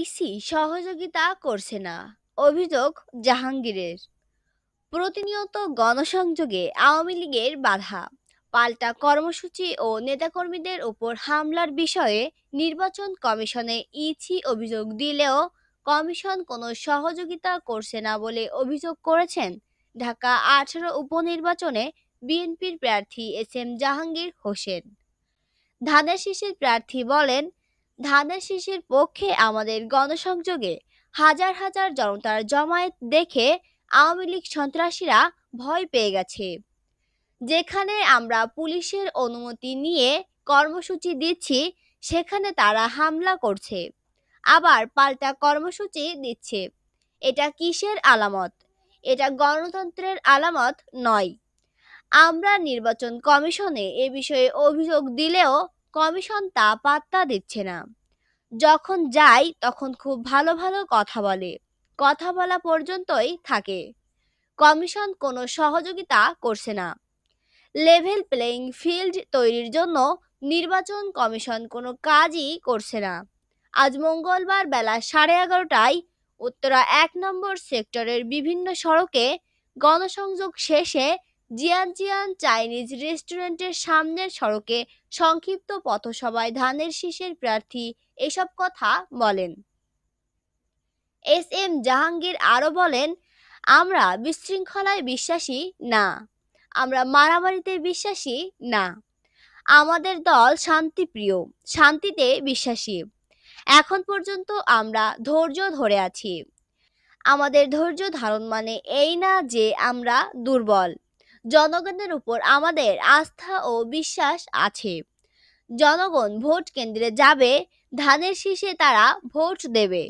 EC সহযোগিতা করছে না অভিযোগ জাহাঙ্গীরের প্রতিনিয়ত গণসংযোগে আওয়ামী লীগের বাধা পাল্টা কর্মসূচি ও নেতাকর্মীদের ওপর হামলার বিষয়ে নির্বাচন কমিশনে ইসি অভিযোগ দিলেও কমিশন কোনো সহযোগিতা করছে না বলে অভিযোগ করেছেন ঢাকা আঠারো উপনির্বাচনে বিএনপির প্রার্থী এস এম জাহাঙ্গীর হোসেন ধানের শীষের প্রার্থী বলেন ধানের শিশির পক্ষে আমাদের গণসংযোগে হাজার হাজার জনতার জমায়েত দেখে আওয়ামী লীগ সন্ত্রাসীরা ভয় পেয়ে গেছে যেখানে আমরা পুলিশের অনুমতি নিয়ে কর্মসূচি দিচ্ছি সেখানে তারা হামলা করছে আবার পাল্টা কর্মসূচি দিচ্ছে এটা কিসের আলামত এটা গণতন্ত্রের আলামত নয় আমরা নির্বাচন কমিশনে এ বিষয়ে অভিযোগ দিলেও কমিশন তা পাত্তা দিচ্ছে না যখন যাই তখন খুব ভালো ভালো কথা বলে কথা বলা পর্যন্তই থাকে কমিশন কোনো সহযোগিতা করছে না লেভেল প্লেয়িং ফিল্ড তৈরির জন্য নির্বাচন কমিশন কোনো কাজই করছে না আজ মঙ্গলবার বেলা সাড়ে এগারোটায় উত্তরা এক নম্বর সেক্টরের বিভিন্ন সড়কে গণসংযোগ শেষে জিয়ানজিয়ান চাইনিজ রেস্টুরেন্টের সামনের সড়কে সংক্ষিপ্ত পথসভায় ধানের শীষের প্রার্থী এসব কথা বলেন এস এম জাহাঙ্গীর আরও বলেন আমরা বিশৃঙ্খলায় বিশ্বাসী না আমরা মারামারিতে বিশ্বাসী না আমাদের দল শান্তিপ্রিয় শান্তিতে বিশ্বাসী এখন পর্যন্ত আমরা ধৈর্য ধরে আছি আমাদের ধৈর্য ধারণ মানে এই না যে আমরা দুর্বল জনগণের উপর আমাদের আস্থা ও বিশ্বাস আছে জনগণ ভোট কেন্দ্রে যাবে ধানের শীষে তারা ভোট দেবে